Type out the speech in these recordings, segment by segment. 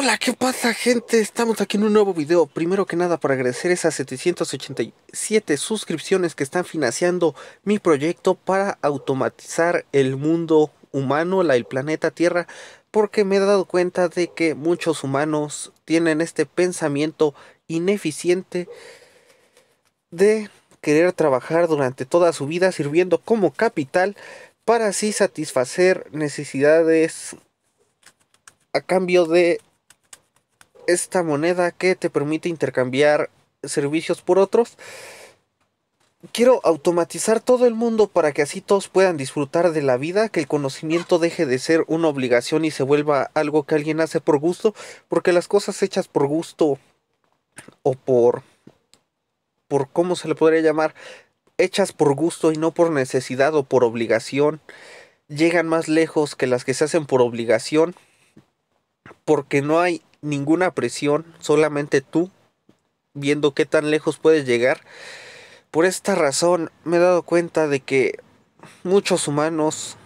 Hola, ¿qué pasa gente? Estamos aquí en un nuevo video. Primero que nada para agradecer esas 787 suscripciones que están financiando mi proyecto para automatizar el mundo humano, el planeta Tierra, porque me he dado cuenta de que muchos humanos tienen este pensamiento ineficiente de querer trabajar durante toda su vida sirviendo como capital para así satisfacer necesidades a cambio de esta moneda que te permite intercambiar servicios por otros. Quiero automatizar todo el mundo para que así todos puedan disfrutar de la vida, que el conocimiento deje de ser una obligación y se vuelva algo que alguien hace por gusto, porque las cosas hechas por gusto o por por cómo se le podría llamar, hechas por gusto y no por necesidad o por obligación, llegan más lejos que las que se hacen por obligación, porque no hay ninguna presión, solamente tú, viendo qué tan lejos puedes llegar. Por esta razón me he dado cuenta de que muchos humanos,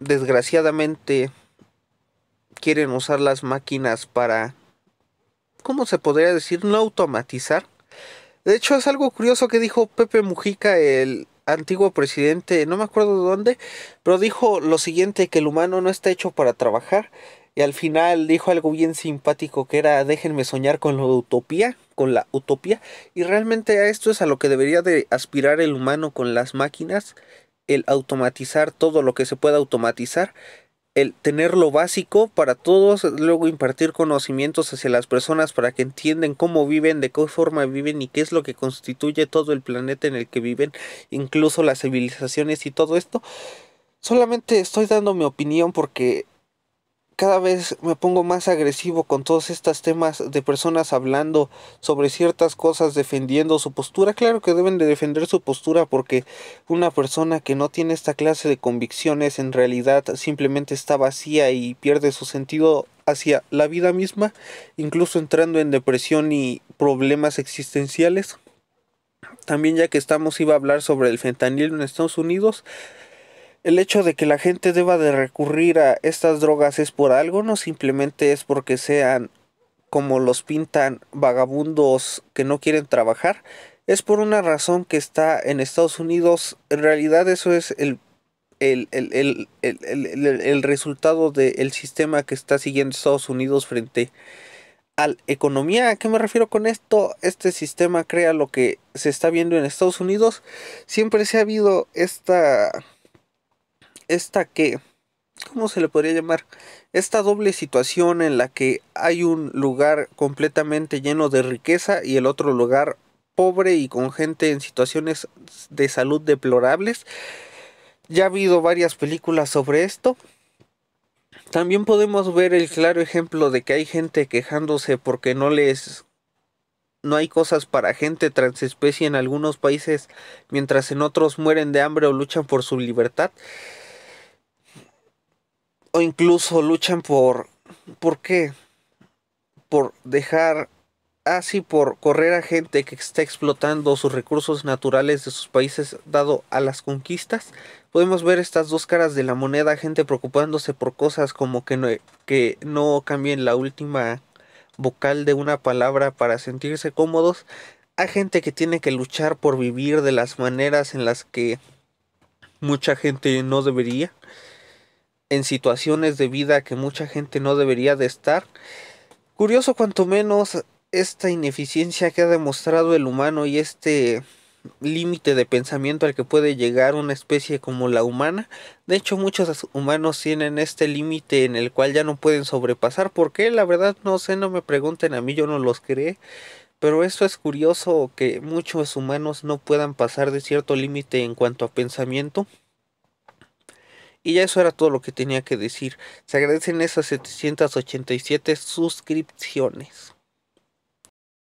desgraciadamente, quieren usar las máquinas para, ¿cómo se podría decir?, no automatizar. De hecho, es algo curioso que dijo Pepe Mujica, el antiguo presidente, no me acuerdo de dónde, pero dijo lo siguiente, que el humano no está hecho para trabajar, y al final dijo algo bien simpático que era déjenme soñar con la utopía, con la utopía. Y realmente a esto es a lo que debería de aspirar el humano con las máquinas, el automatizar todo lo que se pueda automatizar, el tener lo básico para todos, luego impartir conocimientos hacia las personas para que entiendan cómo viven, de qué forma viven y qué es lo que constituye todo el planeta en el que viven, incluso las civilizaciones y todo esto. Solamente estoy dando mi opinión porque cada vez me pongo más agresivo con todos estos temas de personas hablando sobre ciertas cosas, defendiendo su postura. Claro que deben de defender su postura porque una persona que no tiene esta clase de convicciones en realidad simplemente está vacía y pierde su sentido hacia la vida misma, incluso entrando en depresión y problemas existenciales. También ya que estamos iba a hablar sobre el fentanil en Estados Unidos. El hecho de que la gente deba de recurrir a estas drogas es por algo, no simplemente es porque sean como los pintan vagabundos que no quieren trabajar, es por una razón que está en Estados Unidos. En realidad eso es el, el, resultado del sistema que está siguiendo Estados Unidos frente a la economía. ¿A qué me refiero con esto? Este sistema crea lo que se está viendo en Estados Unidos. Siempre se ha habido esta esta que, ¿cómo se le podría llamar? Esta doble situación en la que hay un lugar completamente lleno de riqueza y el otro lugar pobre y con gente en situaciones de salud deplorables. Ya ha habido varias películas sobre esto. También podemos ver el claro ejemplo de que hay gente quejándose porque no les no hay cosas para gente transespecie en algunos países, mientras en otros mueren de hambre o luchan por su libertad o incluso luchan por, ¿por qué? Por dejar así, ah, por correr a gente que está explotando sus recursos naturales de sus países dado a las conquistas. Podemos ver estas dos caras de la moneda, gente preocupándose por cosas como que no, que no cambien la última vocal de una palabra para sentirse cómodos, a gente que tiene que luchar por vivir de las maneras en las que mucha gente no debería en situaciones de vida que mucha gente no debería de estar. Curioso cuanto menos esta ineficiencia que ha demostrado el humano y este límite de pensamiento al que puede llegar una especie como la humana. De hecho, muchos humanos tienen este límite en el cual ya no pueden sobrepasar. ¿Por qué? La verdad no sé, no me pregunten a mí, yo no los creé. Pero eso es curioso que muchos humanos no puedan pasar de cierto límite en cuanto a pensamiento. Y ya eso era todo lo que tenía que decir. Se agradecen esas 787 suscripciones.